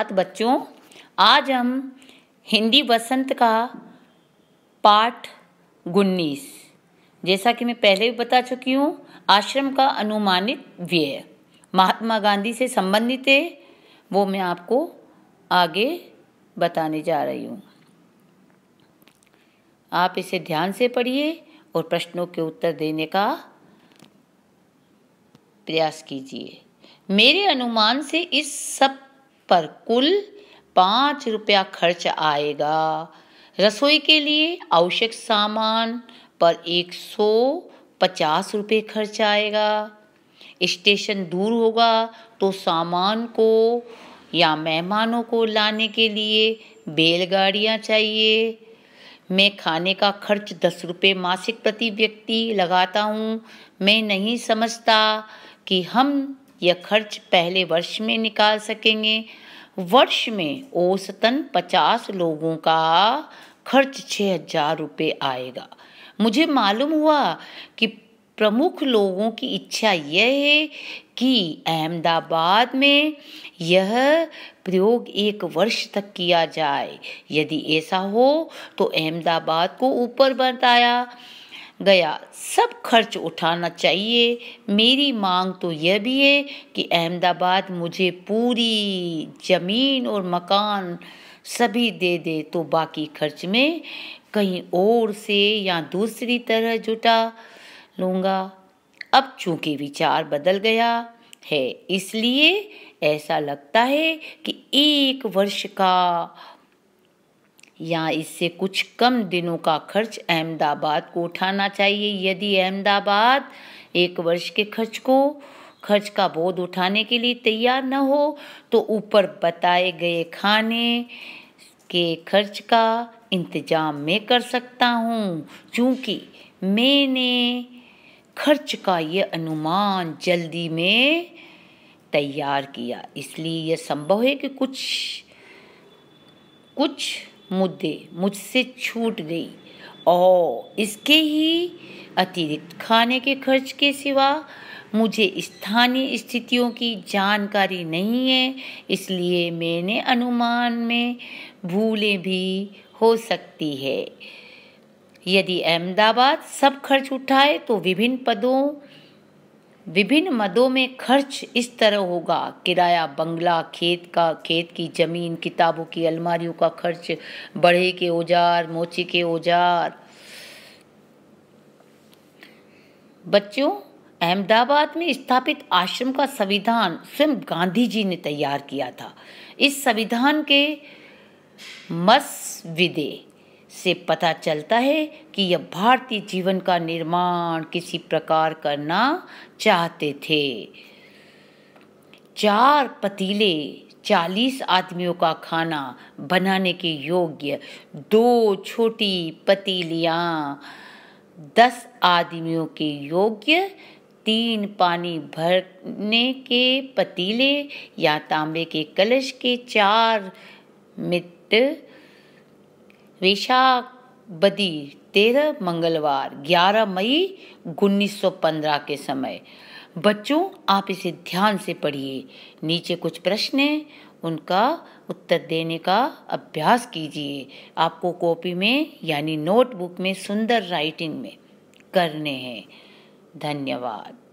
साथ बच्चों आज हम हिंदी बसंत का पाठ उन्नीस जैसा कि मैं पहले भी बता चुकी हूँ आश्रम का अनुमानित व्यय महात्मा गांधी से संबंधित है वो मैं आपको आगे बताने जा रही हूँ आप इसे ध्यान से पढ़िए और प्रश्नों के उत्तर देने का प्रयास कीजिए मेरे अनुमान से इस सब पर कुल पाँच रुपया खर्च आएगा रसोई के लिए आवश्यक सामान पर एक सौ पचास रुपये खर्च आएगा स्टेशन दूर होगा तो सामान को या मेहमानों को लाने के लिए बैलगाड़ियाँ चाहिए मैं खाने का खर्च दस रुपये मासिक प्रति व्यक्ति लगाता हूँ मैं नहीं समझता कि हम यह खर्च पहले वर्ष में निकाल सकेंगे वर्ष में औसतन पचास लोगों का खर्च छः हजार रुपये आएगा मुझे मालूम हुआ कि प्रमुख लोगों की इच्छा यह है कि अहमदाबाद में यह प्रयोग एक वर्ष तक किया जाए यदि ऐसा हो तो अहमदाबाद को ऊपर बताया गया सब खर्च उठाना चाहिए मेरी मांग तो यह भी है कि अहमदाबाद मुझे पूरी ज़मीन और मकान सभी दे दे तो बाकी खर्च में कहीं और से या दूसरी तरह जुटा लूँगा अब चूंकि विचार बदल गया है इसलिए ऐसा लगता है कि एक वर्ष का या इससे कुछ कम दिनों का खर्च अहमदाबाद को उठाना चाहिए यदि अहमदाबाद एक वर्ष के खर्च को खर्च का बोध उठाने के लिए तैयार न हो तो ऊपर बताए गए खाने के खर्च का इंतजाम मैं कर सकता हूँ क्योंकि मैंने खर्च का ये अनुमान जल्दी में तैयार किया इसलिए यह संभव है कि कुछ कुछ मुद्दे मुझसे छूट गई और इसके ही अतिरिक्त खाने के खर्च के सिवा मुझे स्थानीय स्थितियों की जानकारी नहीं है इसलिए मैंने अनुमान में भूलें भी हो सकती है यदि अहमदाबाद सब खर्च उठाए तो विभिन्न पदों विभिन्न मदों में खर्च इस तरह होगा किराया बंगला खेत का खेत की ज़मीन किताबों की अलमारियों का खर्च बढ़े के औजार मोची के औजार बच्चों अहमदाबाद में स्थापित आश्रम का संविधान स्वयं गांधी जी ने तैयार किया था इस संविधान के मस विदे से पता चलता है कि यह भारतीय जीवन का निर्माण किसी प्रकार करना चाहते थे चार पतीले चालीस आदमियों का खाना बनाने के योग्य दो छोटी पतीलियाँ दस आदमियों के योग्य तीन पानी भरने के पतीले या तांबे के कलश के चार मिट्ट वेशाबदी तेरह मंगलवार ग्यारह मई उन्नीस सौ पंद्रह के समय बच्चों आप इसे ध्यान से पढ़िए नीचे कुछ प्रश्न हैं उनका उत्तर देने का अभ्यास कीजिए आपको कॉपी में यानी नोटबुक में सुंदर राइटिंग में करने हैं धन्यवाद